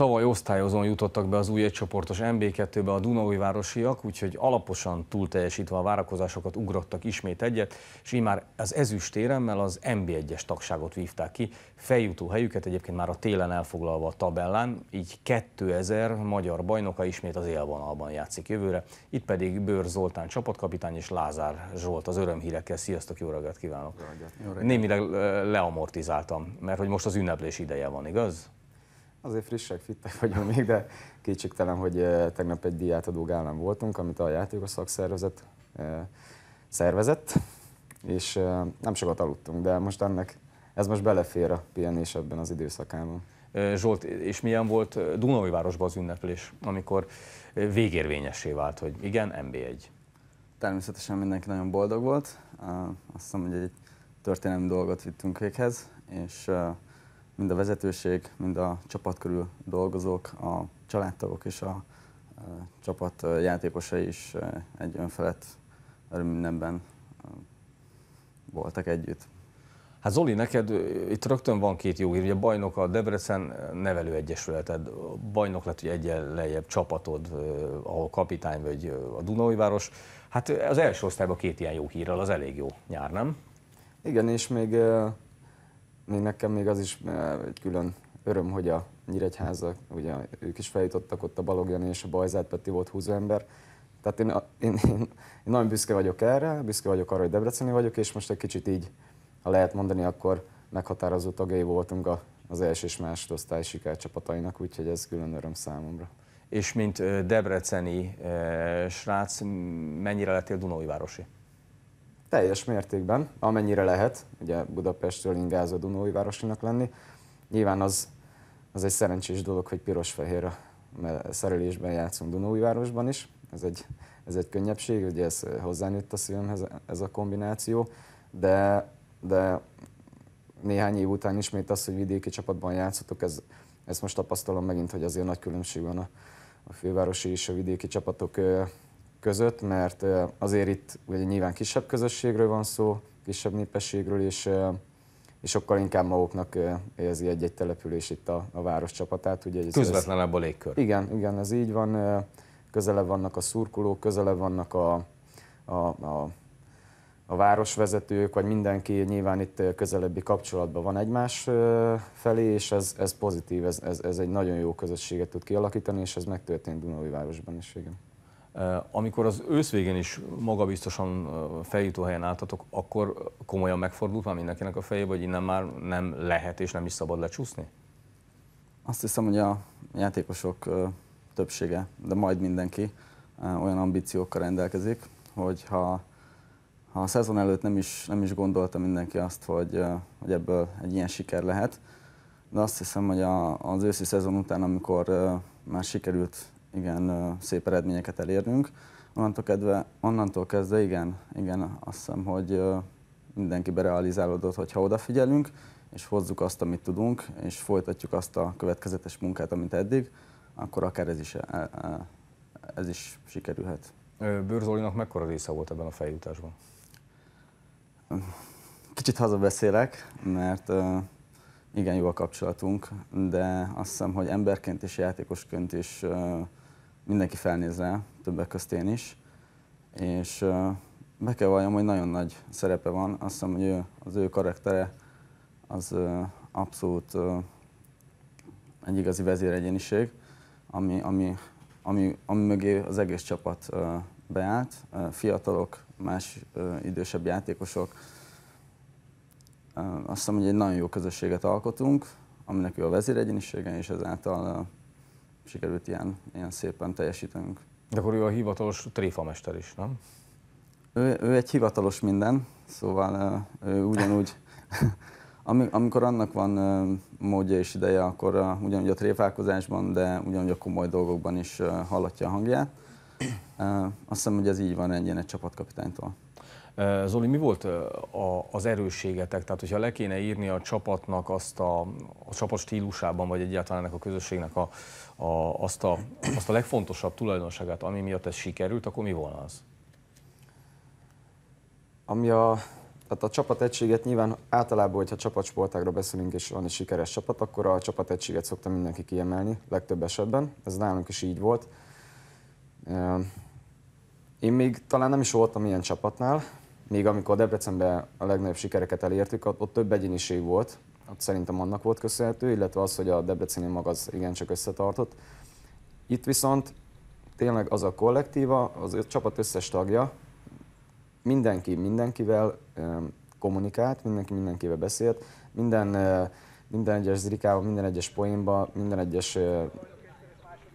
Tavaly osztályozón jutottak be az új egycsoportos MB2-be a Dunaújvárosiak, úgyhogy alaposan túlteljesítve a várakozásokat ugrottak ismét egyet, és így már az ezüstéremmel az MB1-es tagságot vívták ki, feljutó helyüket egyébként már a télen elfoglalva a tabellán, így 2000 magyar bajnoka ismét az élvonalban játszik jövőre, itt pedig Bőr Zoltán csapatkapitány és Lázár Zsolt az örömhírekkel. Sziasztok, jó reggelt kívánok! Jó reggelt. Némileg leamortizáltam, mert hogy most az ünneplés ideje van, igaz? Azért frissek, fittek vagyunk még, de kétségtelen, hogy tegnap egy diátadó gálán voltunk, amit a játékos szakszervezet szervezett, és nem sokat aludtunk, de most ennek, ez most belefér a pihenés ebben az időszakában. Zsolt, és milyen volt Dunaújvárosban az ünneplés, amikor végérvényessé vált, hogy igen, MB1? Természetesen mindenki nagyon boldog volt. Azt hiszem, hogy egy történelmi dolgot vittünk véghez, és mind a vezetőség, mind a csapat körül dolgozók, a családtagok és a csapat játékosai is egy önfelett mindenben voltak együtt. Hát Zoli, neked itt rögtön van két jó hír, ugye bajnok a Debrecen nevelő egyesületed, bajnok lett egy lejjebb csapatod, ahol kapitány vagy a Dunai Város. Hát az első osztályban két ilyen jó hírral az elég jó nyár, nem? Igen, és még még nekem még az is eh, egy külön öröm, hogy a Nyíregyháza, ugye ők is feljutottak ott a Balogjani és a Bajzát Peti volt húzóember. Tehát én, én, én, én nagyon büszke vagyok erre, büszke vagyok arra, hogy debreceni vagyok, és most egy kicsit így, ha lehet mondani, akkor meghatározó tagjai voltunk a, az első és másodosztály sikercsapatainak, úgyhogy ez külön öröm számomra. És mint eh, debreceni eh, srác, mennyire lettél Dunói városi? Teljes mértékben, amennyire lehet, ugye Budapestről ingázó Dunói városinak lenni. Nyilván az, az egy szerencsés dolog, hogy piros-fehér a szerelésben játszunk Dunói városban is. Ez egy, ez egy könnyebbség, ugye ez hozzánőtt a szívemhez ez a kombináció, de, de néhány év után ismét az, hogy vidéki csapatban játszottok, ez, ezt most tapasztalom megint, hogy azért nagy különbség van a, a fővárosi és a vidéki csapatok között, mert azért itt ugye nyilván kisebb közösségről van szó, kisebb népességről, és, és sokkal inkább maguknak érzi egy-egy település itt a, a város csapatát. Ugye, ez Közvetlenebb a légkör. Igen, igen, ez így van. Közelebb vannak a szurkolók, közelebb vannak a, a, a, a városvezetők, vagy mindenki nyilván itt közelebbi kapcsolatban van egymás felé, és ez, ez pozitív, ez, ez, ez egy nagyon jó közösséget tud kialakítani, és ez megtörtént városban is, igen. Amikor az ősz végén is magabiztosan feljutó helyen álltatok, akkor komolyan megfordult már mindenkinek a fejébe, hogy innen már nem lehet és nem is szabad lecsúszni? Azt hiszem, hogy a játékosok többsége, de majd mindenki olyan ambíciókkal rendelkezik, hogy ha, ha a szezon előtt nem is, nem is gondolta mindenki azt, hogy, hogy ebből egy ilyen siker lehet, de azt hiszem, hogy a, az őszi szezon után, amikor már sikerült igen szép eredményeket elérnünk. Onnantól, kedve, onnantól kezdve igen, igen, azt hiszem, hogy mindenki berealizálódott, hogyha odafigyelünk, és hozzuk azt, amit tudunk, és folytatjuk azt a következetes munkát, amit eddig, akkor akár ez is, e, e, ez is sikerülhet. Bőrzolinak mekkora része volt ebben a feljutásban? Kicsit hazabeszélek, mert igen, jó a kapcsolatunk, de azt hiszem, hogy emberként és játékosként is mindenki felnéz rá, többek közt én is, és be kell valljam, hogy nagyon nagy szerepe van. Azt hiszem, hogy ő, az ő karaktere az abszolút egy igazi vezéregyéniség, ami, ami, ami, ami mögé az egész csapat beállt. Fiatalok, más idősebb játékosok. Azt hiszem, hogy egy nagyon jó közösséget alkotunk, aminek ő a vezéregyénisége, és ezáltal sikerült ilyen, ilyen szépen teljesítenünk. De akkor ő a hivatalos tréfamester is, nem? Ő, ő egy hivatalos minden, szóval ő ugyanúgy, amikor annak van módja és ideje, akkor a, ugyanúgy a tréfálkozásban, de ugyanúgy a komoly dolgokban is hallatja a hangját. Azt hiszem, hogy ez így van egy ilyen egy csapatkapitánytól. Zoli, mi volt az erősségetek? Tehát, hogyha le kéne írni a csapatnak azt a, a csapat stílusában, vagy egyáltalán ennek a közösségnek a, a, azt, a, azt a legfontosabb tulajdonságát, ami miatt ez sikerült, akkor mi volna az? Ami a, tehát a egységet nyilván általában, hogyha csapatsportágra beszélünk, és van egy sikeres csapat, akkor a egységet szokta mindenki kiemelni, legtöbb esetben. Ez nálunk is így volt. Én még talán nem is voltam ilyen csapatnál, még amikor Debrecenben a legnagyobb sikereket elértük, ott, ott több egyéniség volt, ott szerintem annak volt köszönhető, illetve az, hogy a Debreceni maga az igencsak összetartott. Itt viszont tényleg az a kollektíva, az a csapat összes tagja, mindenki mindenkivel kommunikált, mindenki mindenkivel beszélt, minden, minden egyes zrikával, minden egyes poénban, minden egyes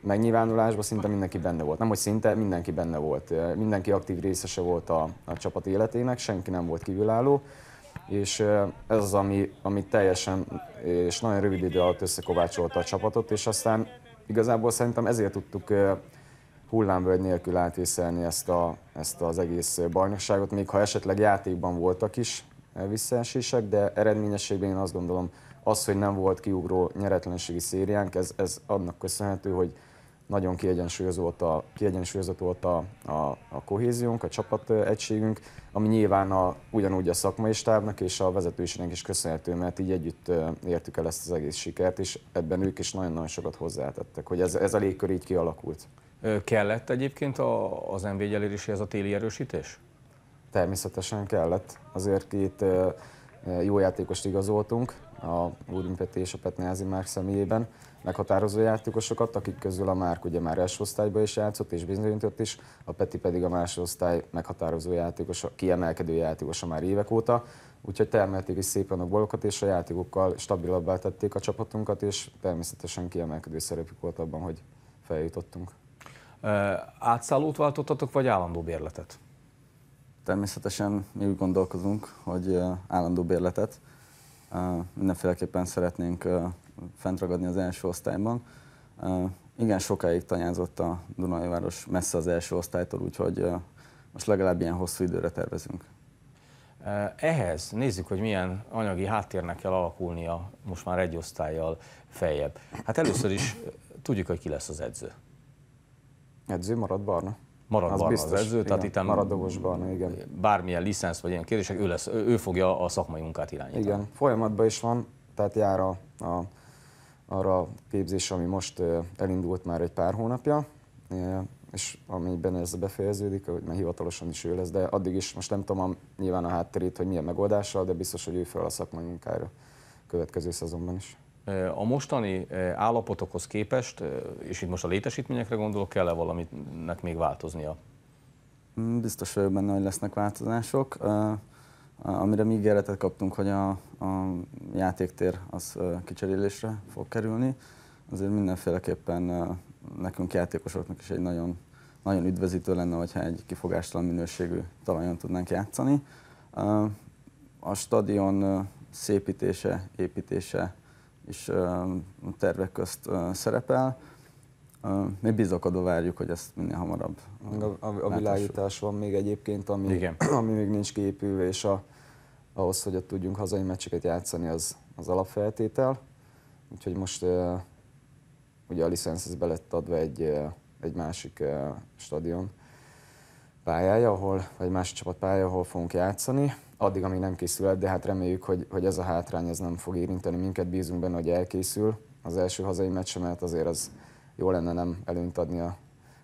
megnyilvánulásban szinte mindenki benne volt. Nem, hogy szinte, mindenki benne volt. Mindenki aktív részese volt a, a csapat életének, senki nem volt kívülálló. És ez az, ami, ami teljesen és nagyon rövid idő alatt összekovácsolta a csapatot, és aztán igazából szerintem ezért tudtuk hullámvölgy nélkül átvészelni ezt, a, ezt az egész bajnokságot, még ha esetleg játékban voltak is visszaesések, de eredményességben én azt gondolom, az, hogy nem volt kiugró nyeretlenségi szériánk, ez, ez annak köszönhető, hogy nagyon kiegyensúlyozott volt a, kiegyensúlyozott volt a, a, a kohéziónk, a csapat egységünk, ami nyilván a, ugyanúgy a szakmai stábnak és a vezetőségnek is köszönhető, mert így együtt értük el ezt az egész sikert, és ebben ők is nagyon-nagyon sokat hozzátettek, hogy ez, ez a légkör így kialakult. Kellett egyébként a, az MV ez a téli erősítés? Természetesen kellett. Azért két jó játékost igazoltunk, a Lódünk Peti és a Petnázi Márk személyében meghatározó játékosokat, akik közül a Márk ugye már első osztályba is játszott és bizonyított is, a Peti pedig a másodosztály meghatározó játékosa, kiemelkedő játékosa már évek óta, úgyhogy termelték is szépen a bolokat és a játékokkal stabilabbá tették a csapatunkat, és természetesen kiemelkedő szerepük volt abban, hogy feljutottunk. Ö, átszállót váltottatok, vagy állandó bérletet? Természetesen mi úgy gondolkozunk, hogy állandó bérletet, mindenféleképpen szeretnénk fentragadni az első osztályban. Igen, sokáig tanyázott a Dunai város messze az első osztálytól, úgyhogy most legalább ilyen hosszú időre tervezünk. Ehhez nézzük, hogy milyen anyagi háttérnek kell alakulnia most már egy osztályjal feljebb. Hát először is tudjuk, hogy ki lesz az edző. Edző marad Barna. Marad az barna biztos, az edző, tehát itt marad Dogos igen. Bármilyen licensz vagy ilyen kérdések, ő, lesz, ő fogja a szakmai munkát irányítani. Igen, folyamatban is van, tehát jár a, a, arra a képzés, ami most elindult már egy pár hónapja, és amiben ez befejeződik, hogy már hivatalosan is ő lesz, de addig is most nem tudom a, nyilván a hátterét, hogy milyen megoldással, de biztos, hogy ő fel a szakmai munkára következő szezonban is a mostani állapotokhoz képest, és itt most a létesítményekre gondolok, kell-e valaminek még változnia? Mm, biztos vagyok benne, hogy lesznek változások. Amire mi ígéretet kaptunk, hogy a, a játéktér az kicserélésre fog kerülni, azért mindenféleképpen nekünk játékosoknak is egy nagyon, nagyon üdvözítő lenne, hogyha egy kifogástalan minőségű talajon tudnánk játszani. A stadion szépítése, építése is tervek közt szerepel. Mi bizakodó várjuk, hogy ezt minél hamarabb A, a, a világítás van még egyébként, ami, Igen. ami még nincs képülve, és a, ahhoz, hogy ott tudjunk hazai meccseket játszani, az, az alapfeltétel. Úgyhogy most ugye a licenszhez belett adva egy, egy másik stadion, pályája, ahol, vagy másik csapat pályája, ahol fogunk játszani. Addig, amíg nem készül, de hát reméljük, hogy, hogy ez a hátrány ez nem fog érinteni minket, bízunk benne, hogy elkészül az első hazai meccse, mert azért az jó lenne nem előnyt adni a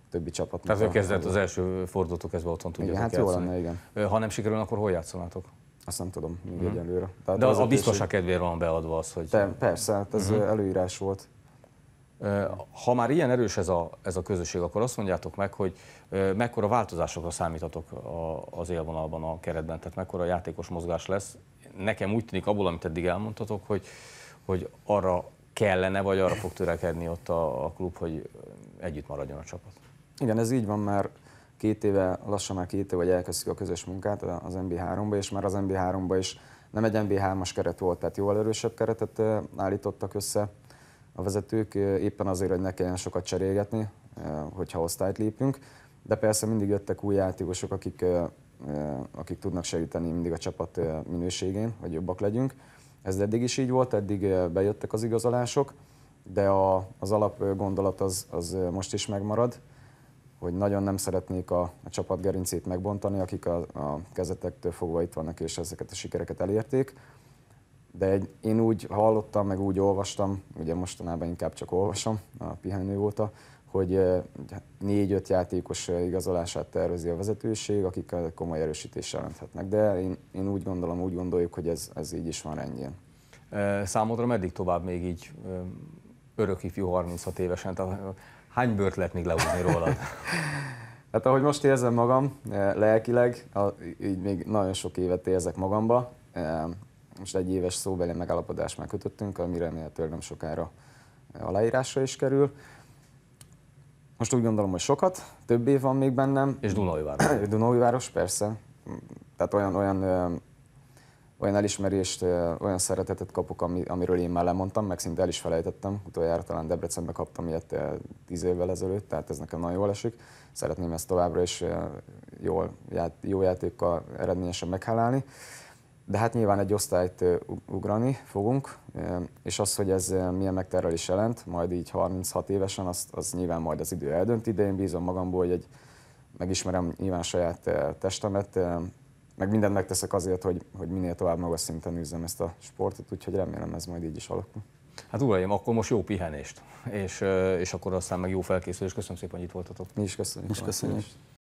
többi csapatnak. Tehát ő kezdett az első fordulatok, kezdve otthon tudjátok hát játszani. Jó lenne, igen. Ha nem sikerül, akkor hol játszanátok? Azt nem tudom, még mm. egyelőre. Tehát De az, az a biztonság kedvéért van beadva az, hogy... Te, persze, hát ez mm-hmm. előírás volt. Ha már ilyen erős ez a, ez a közösség, akkor azt mondjátok meg, hogy mekkora változásokra számítatok a, az élvonalban, a keretben, tehát mekkora játékos mozgás lesz. Nekem úgy tűnik abból, amit eddig elmondtatok, hogy, hogy arra kellene, vagy arra fog törekedni ott a, a klub, hogy együtt maradjon a csapat. Igen, ez így van, mert két éve, lassan már két éve, hogy elkezdtük a közös munkát az MB3-ba, és már az MB3-ba is nem egy MB3-as keret volt, tehát jóval erősebb keretet állítottak össze, a vezetők, éppen azért, hogy ne kelljen sokat cserélgetni, hogyha osztályt lépünk. De persze mindig jöttek új játékosok, akik, akik tudnak segíteni mindig a csapat minőségén, hogy jobbak legyünk. Ez eddig is így volt, eddig bejöttek az igazolások, de a, az alap gondolat az, az most is megmarad, hogy nagyon nem szeretnék a, a csapat gerincét megbontani, akik a, a kezetektől fogva itt vannak és ezeket a sikereket elérték de egy, én úgy hallottam, meg úgy olvastam, ugye mostanában inkább csak olvasom a pihenő óta, hogy négy-öt játékos igazolását tervezi a vezetőség, akik komoly erősítéssel jelenthetnek. De én, én úgy gondolom, úgy gondoljuk, hogy ez, ez így is van rendjén. Számodra meddig tovább még így örök ifjú 36 évesen? Tehát hány bört lehet még leúzni rólad? hát ahogy most érzem magam lelkileg, így még nagyon sok évet érzek magamba, most egy éves szóbeli megállapodást már kötöttünk, ami remélhetőleg nem sokára aláírásra is kerül. Most úgy gondolom, hogy sokat, több év van még bennem. És Dunaujváros. Dunaujváros, persze. Tehát olyan, olyan, olyan elismerést, olyan szeretetet kapok, ami, amiről én már lemondtam, meg szinte el is felejtettem. Utoljára talán Debrecenbe kaptam ilyet tíz évvel ezelőtt, tehát ez nekem nagyon jól esik. Szeretném ezt továbbra is jól, jó játékkal eredményesen meghálálni. De hát nyilván egy osztályt ugrani fogunk, és az, hogy ez milyen megterelés jelent, majd így 36 évesen, az, az nyilván majd az idő eldönti, de én bízom magamból, hogy egy, megismerem nyilván saját testemet, meg mindent megteszek azért, hogy, hogy minél tovább magas szinten üzzem ezt a sportot, úgyhogy remélem ez majd így is alakul. Hát uraim, akkor most jó pihenést, és, és akkor aztán meg jó felkészülést. Köszönöm szépen, hogy itt voltatok. Mi is köszönjük. Mi is köszönjük. köszönjük.